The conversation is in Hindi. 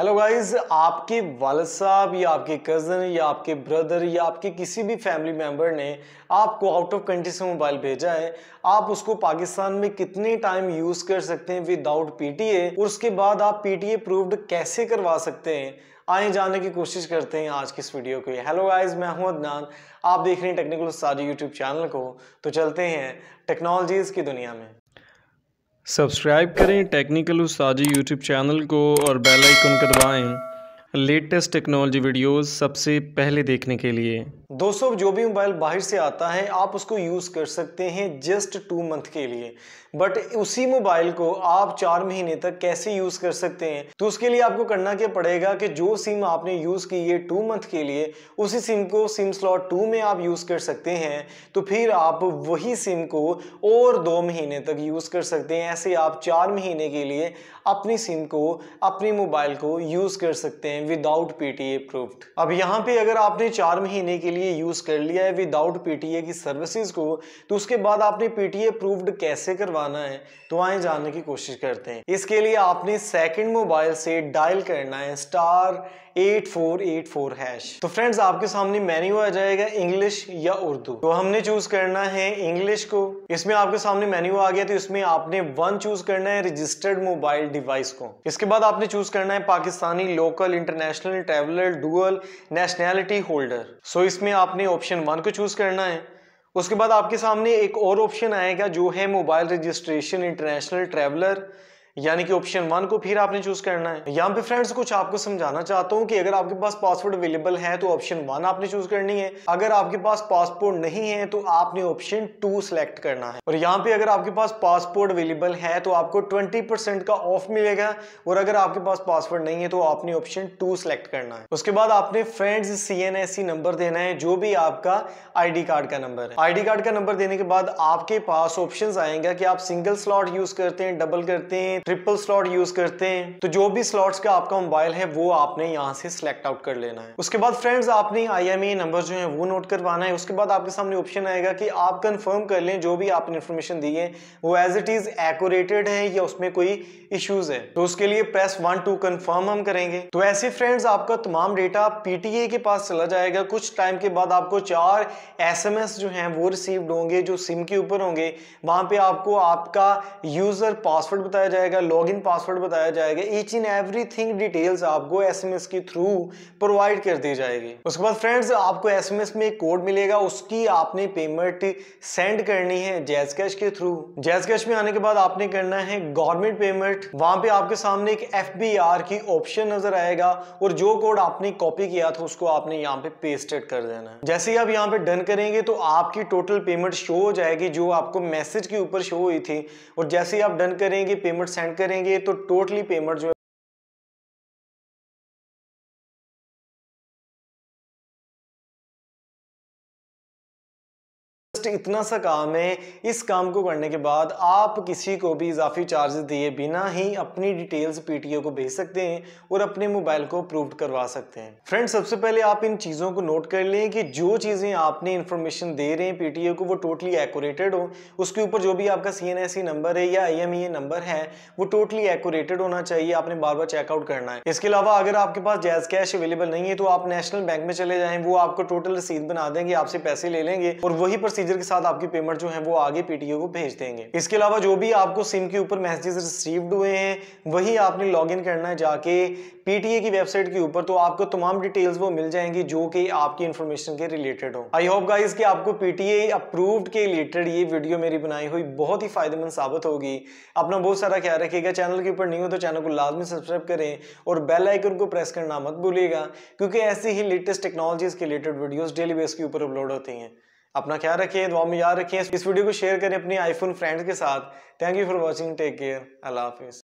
हेलो गाइस आपके वाल साहब या आपके कज़न या आपके ब्रदर या आपके किसी भी फैमिली मेम्बर ने आपको आउट ऑफ कंट्री से मोबाइल भेजा है आप उसको पाकिस्तान में कितने टाइम यूज़ कर सकते हैं विदाउट पीटीए और उसके बाद आप पीटीए प्रूव्ड कैसे करवा सकते हैं आए जाने की कोशिश करते हैं आज की इस वीडियो को हेलो गाइस मैं हूं अदनान आप देख रहे हैं टेक्निकल सारी यूट्यूब चैनल को तो चलते हैं टेक्नोलॉजीज़ की दुनिया में सब्सक्राइब करें टेक्निकल उस्ताजी यूट्यूब चैनल को और बेल आइकन को दबाएं लेटेस्ट टेक्नोलॉजी वीडियोस सबसे पहले देखने के लिए दोस्तों जो भी मोबाइल बाहर से आता है आप उसको यूज़ कर सकते हैं जस्ट टू मंथ के लिए बट उसी मोबाइल को आप चार महीने तक कैसे यूज़ कर सकते हैं तो उसके लिए आपको करना क्या पड़ेगा कि जो सिम आपने यूज़ की है टू मंथ के लिए उसी सिम को सिम स्लॉट टू में आप यूज़ कर सकते हैं तो फिर आप वही सिम को और दो महीने तक यूज़ कर सकते हैं ऐसे आप चार महीने के लिए अपनी सिम को अपने मोबाइल को यूज़ कर सकते हैं विदाउट पी टी अब यहाँ पर अगर आपने चार महीने के लिए लिए यूज कर लिया है विदाउट पीटीए की सर्विसेज को तो उसके बाद आपने पीटीए प्रूव्ड कैसे करवाना है तो आए जानने की कोशिश करते हैं इसके लिए आपने सेकंड मोबाइल से डायल करना है स्टार 8484 हैश तो फ्रेंड्स आपके सामने मेन्यू आ जाएगा इंग्लिश या उर्दू तो हमने चूज करना है इंग्लिश को इसमें आपके सामने मेन्यू आ गया तो इसमें आपने वन चूज करना है रजिस्टर्ड मोबाइल डिवाइस को इसके बाद आपने चूज करना है Pakistani local international traveller dual nationality holder so इसमें में आपने ऑप्शन वन को चूज़ करना है उसके बाद आपके सामने एक और ऑप्शन आएगा जो है मोबाइल रजिस्ट्रेशन इंटरनेशनल ट्रेवलर यानी कि ऑप्शन वन को फिर आपने चूज करना है यहाँ पे फ्रेंड्स कुछ आपको समझाना चाहता हूँ कि अगर आपके पास पासपोर्ट अवेलेबल है तो ऑप्शन वन आपने चूज करनी है अगर आपके पास पासपोर्ट नहीं है तो आपने ऑप्शन टू सेलेक्ट करना है और यहाँ पे अगर आपके पास पासपोर्ट अवेलेबल है तो आपको ट्वेंटी का ऑफ मिलेगा और अगर आपके पास पासपोर्ट नहीं है तो आपने ऑप्शन टू सेलेक्ट करना है उसके बाद आपने फ्रेंड्स सी नंबर देना है जो भी आपका आईडी कार्ड का नंबर है आई कार्ड का नंबर देने के बाद आपके पास ऑप्शन आएगा कि आप सिंगल स्लॉट यूज करते हैं डबल करते हैं ट्रिपल स्लॉट यूज करते हैं तो जो भी स्लॉट्स का आपका मोबाइल है वो आपने यहाँ से सिलेक्ट आउट कर लेना है उसके बाद फ्रेंड्स आपने आई नंबर e जो है वो नोट करवाना है उसके बाद आपके सामने ऑप्शन आएगा कि आप कंफर्म कर लें जो भी आपने इन्फॉर्मेशन दी है वो एज इट इज एकटेड है या उसमें कोई इश्यूज है तो उसके लिए प्रेस वन टू कन्फर्म हम करेंगे तो ऐसे फ्रेंड्स आपका तमाम डेटा पीटीए के पास चला जाएगा कुछ टाइम के बाद आपको चार एस जो है वो रिसीव्ड होंगे जो सिम के ऊपर होंगे वहां पे आपको आपका यूजर पासवर्ड बताया जाएगा जाएगा लॉगिन पासवर्ड बताया जाएगा ईच इन एवरीथिंग डिटेल्स आपको एसएमएस के थ्रू प्रोवाइड कर दी जाएगी उसके बाद फ्रेंड्स आपको एसएमएस में एक कोड मिलेगा उसकी आपने पेमेंट सेंड करनी है जैज कैश के थ्रू जैज कैश में आने के बाद आपने करना है गवर्नमेंट पेमेंट वहां पे आपके सामने एक एफ की ऑप्शन नजर आएगा और जो कोड आपने कॉपी किया था उसको आपने यहाँ पे पेस्टेड कर देना है जैसे ही आप यहाँ पे डन करेंगे तो आपकी टोटल पेमेंट शो हो जाएगी जो आपको मैसेज के ऊपर शो हुई थी और जैसे ही आप डन करेंगे पेमेंट सेंड करेंगे तो टोटली पेमेंट जो है जस्ट इतना सा काम है इस काम को करने के बाद आप किसी को भी इजाफी चार्जेस दिए बिना ही अपनी डिटेल्स पीटीओ को भेज सकते हैं और अपने मोबाइल को अप्रूव करवा सकते हैं फ्रेंड सबसे पहले आप इन चीज़ों को नोट कर लें कि जो चीज़ें आपने इंफॉर्मेशन दे रहे हैं पीटीओ को वो टोटली एक्यूरेटेड हो उसके ऊपर जो भी आपका सी नंबर e है या आई नंबर e है वो टोटली एक्यूरेटेड होना चाहिए आपने बार बार चेकआउट करना है इसके अलावा अगर आपके पास जैज कैश अवेलेबल नहीं है तो आप नेशनल बैंक में चले जाए वो आपको टोटल रसीद बना देंगे आपसे पैसे ले लेंगे और वही प्रोसीजर मैसेजर के साथ आपकी पेमेंट जो है वो आगे पीटीओ को भेज देंगे इसके अलावा जो भी आपको सिम के ऊपर मैसेजेस रिसीव्ड हुए हैं वही आपने लॉग करना है जाके पीटीए की वेबसाइट के ऊपर तो आपको तमाम डिटेल्स वो मिल जाएंगी जो कि आपकी इन्फॉर्मेशन के रिलेटेड हो आई होप गाइज कि आपको पीटीए अप्रूव्ड के रिलेटेड ये वीडियो मेरी बनाई हुई बहुत ही फायदेमंद साबित होगी अपना बहुत सारा ख्याल रखिएगा चैनल के ऊपर नहीं हो तो चैनल को लाजमी सब्सक्राइब करें और बेल आइकन को प्रेस करना मत भूलिएगा क्योंकि ऐसी ही लेटेस्ट टेक्नोलॉजीज के रिलेटेड वीडियोस डेली बेस के ऊपर अपलोड होती हैं अपना ख्याल रखिए दुआ में याद रखिए इस वीडियो को शेयर करें अपने आईफोन फ्रेंड्स के साथ thank you for watching take care अल्लाह हाफिज़